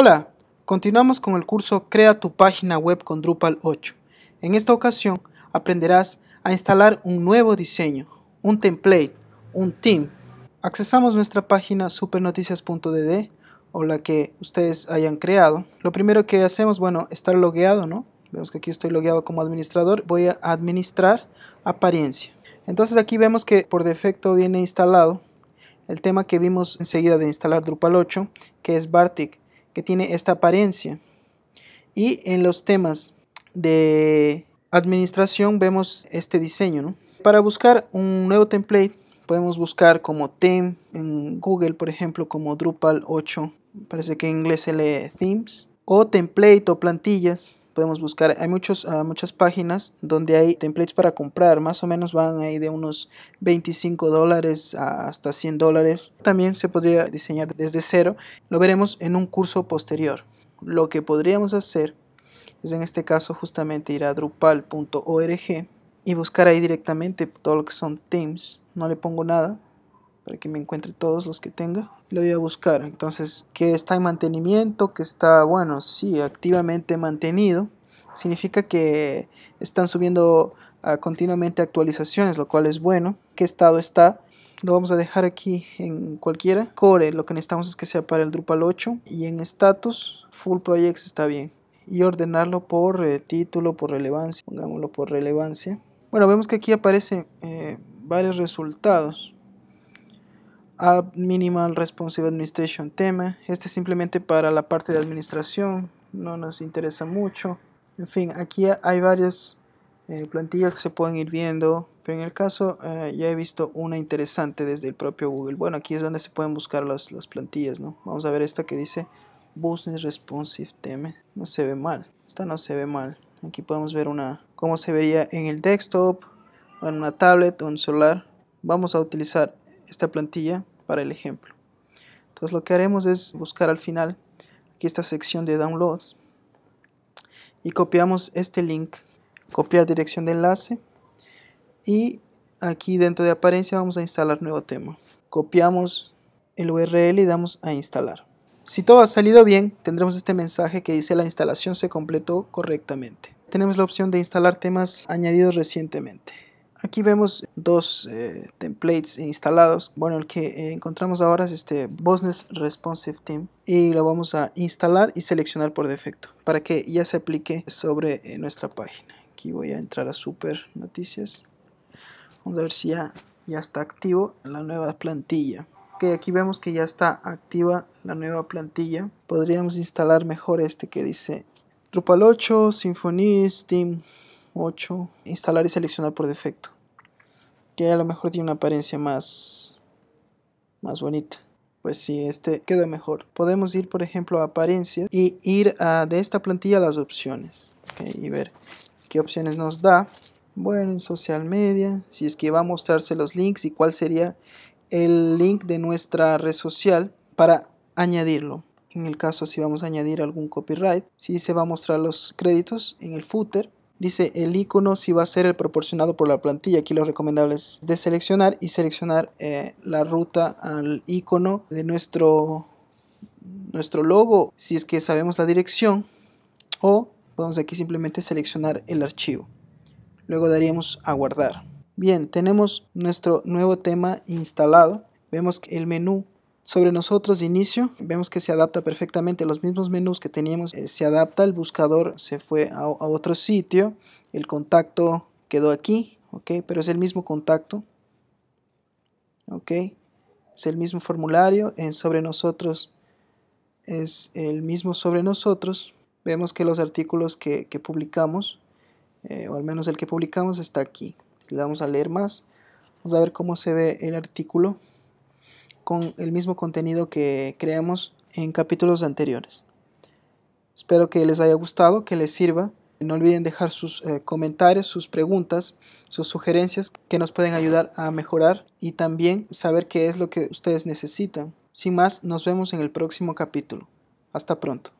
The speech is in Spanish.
Hola, continuamos con el curso Crea tu página web con Drupal 8. En esta ocasión aprenderás a instalar un nuevo diseño, un template, un theme. Accesamos nuestra página supernoticias.dd o la que ustedes hayan creado. Lo primero que hacemos, bueno, estar logueado, ¿no? Vemos que aquí estoy logueado como administrador. Voy a administrar apariencia. Entonces aquí vemos que por defecto viene instalado el tema que vimos enseguida de instalar Drupal 8, que es Bartik tiene esta apariencia. Y en los temas de administración vemos este diseño. Para buscar un nuevo template podemos buscar como theme en Google, por ejemplo, como Drupal 8, parece que en inglés se lee themes, o template o plantillas podemos buscar. Hay muchos, ah, muchas páginas donde hay templates para comprar, más o menos van ahí de unos 25 dólares hasta 100 dólares. También se podría diseñar desde cero, lo veremos en un curso posterior. Lo que podríamos hacer es en este caso justamente ir a drupal.org y buscar ahí directamente todo lo que son themes. No le pongo nada, para que me encuentre todos los que tenga. Le voy a buscar. Entonces, que está en mantenimiento, que está, bueno, sí, activamente mantenido. Significa que están subiendo ah, continuamente actualizaciones, lo cual es bueno. ¿Qué estado está? Lo vamos a dejar aquí en cualquiera. Core, lo que necesitamos es que sea para el Drupal 8. Y en status, full projects está bien. Y ordenarlo por eh, título, por relevancia. Pongámoslo por relevancia. Bueno, vemos que aquí aparecen eh, varios resultados. App Minimal Responsive Administration tema. Este es simplemente para la parte de administración, no nos interesa mucho. En fin, aquí hay varias eh, plantillas que se pueden ir viendo, pero en el caso eh, ya he visto una interesante desde el propio Google. Bueno, aquí es donde se pueden buscar las, las plantillas, ¿no? Vamos a ver esta que dice Business Responsive Theme. No se ve mal, esta no se ve mal. Aquí podemos ver una cómo se vería en el desktop, en una tablet o un celular. Vamos a utilizar esta plantilla para el ejemplo. Entonces lo que haremos es buscar al final aquí esta sección de downloads y copiamos este link, copiar dirección de enlace y aquí dentro de apariencia vamos a instalar nuevo tema. Copiamos el URL y damos a instalar. Si todo ha salido bien, tendremos este mensaje que dice la instalación se completó correctamente. Tenemos la opción de instalar temas añadidos recientemente. Aquí vemos dos eh, templates instalados. Bueno, el que eh, encontramos ahora es este Bosnes Responsive Team y lo vamos a instalar y seleccionar por defecto para que ya se aplique sobre eh, nuestra página. Aquí voy a entrar a Super Noticias. Vamos a ver si ya, está activo la nueva plantilla. Ok, aquí vemos que ya está activa la nueva plantilla. Podríamos instalar mejor este que dice Drupal 8 Symfony Steam 8. Instalar y seleccionar por defecto. Que a lo mejor tiene una apariencia más, más bonita. Pues sí, este queda mejor. Podemos ir, por ejemplo, a apariencias y ir de esta plantilla a las opciones. y ver qué opciones nos da. Bueno, en social media, si es que va a mostrarse los links y cuál sería el link de nuestra red social para añadirlo. En el caso si vamos a añadir algún copyright, si se va a mostrar los créditos en el footer Dice el icono si va a ser el proporcionado por la plantilla. Aquí lo recomendable es deseleccionar seleccionar y seleccionar eh, la ruta al icono de nuestro, nuestro logo si es que sabemos la dirección o podemos aquí simplemente seleccionar el archivo. Luego daríamos a guardar. Bien, tenemos nuestro nuevo tema instalado. Vemos que el menú sobre nosotros de inicio, vemos que se adapta perfectamente los mismos menús que teníamos. Eh, se adapta, el buscador se fue a, otro sitio, el contacto quedó aquí, ok, pero es el mismo contacto, ok, es el mismo formulario, en sobre nosotros es el mismo sobre nosotros. Vemos que los artículos que, publicamos, eh, o al menos el que publicamos está aquí. le damos a leer más, vamos a ver cómo se ve el artículo con el mismo contenido que creamos en capítulos anteriores. Espero que les haya gustado, que les sirva. No olviden dejar sus eh, comentarios, sus preguntas, sus sugerencias que nos pueden ayudar a mejorar y también saber qué es lo que ustedes necesitan. Sin más, nos vemos en el próximo capítulo. Hasta pronto.